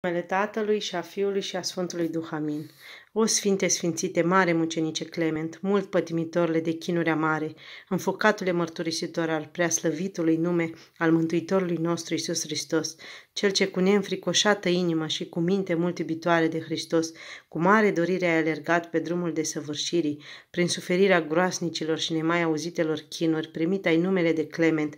numele Tatălui și a Fiului și a Sfântului Duh. Amin. O Sfinte Sfințite, mare mucenice Clement, mult pătimitorile de chinuri amare, înfocatule mărturisitor al preaslăvitului nume al Mântuitorului nostru Iisus Hristos, cel ce cu neînfricoșată inimă și cu minte mult iubitoare de Hristos, cu mare dorire ai alergat pe drumul de săvârșirii, prin suferirea groasnicilor și nemai auzitelor chinuri, primit ai numele de Clement,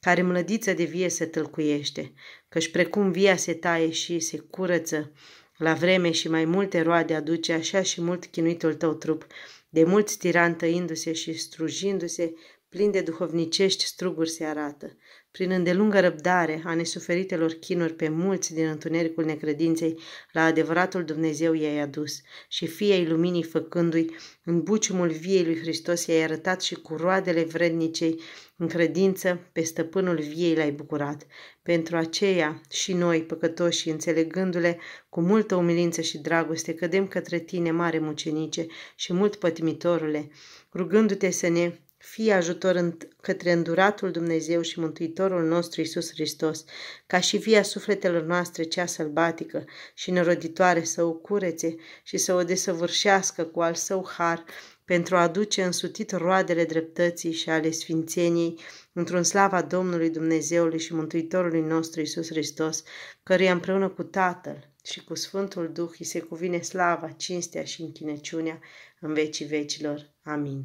care mlădiță de vie se tâlcuiește, căci precum via se taie și se curăță la vreme și mai multe roade aduce, așa și mult chinuitul tău trup, de mulți tirani tăindu-se și strujindu-se plin de duhovnicești struguri se arată. Prin îndelungă răbdare a nesuferitelor chinuri pe mulți din întunericul necredinței, la adevăratul Dumnezeu i-ai adus și fiei luminii făcându-i, în buciumul viei lui Hristos i-ai arătat și cu roadele vrednicei, în credință pe stăpânul viei l-ai bucurat. Pentru aceea și noi, păcătoși, înțelegându-le cu multă umilință și dragoste, cădem către tine, mare mucenice și mult pătimitorule, rugându-te să ne Fii ajutor în, către înduratul Dumnezeu și Mântuitorul nostru Isus Hristos, ca și via sufletelor noastre cea sălbatică și neroditoare să o curețe și să o desăvârșească cu al său har, pentru a aduce însutit roadele dreptății și ale sfințeniei într-un slava Domnului Dumnezeului și Mântuitorului nostru Isus Hristos, căruia împreună cu Tatăl și cu Sfântul Duh îi se cuvine slava, cinstea și închinăciunea în vecii vecilor. Amin.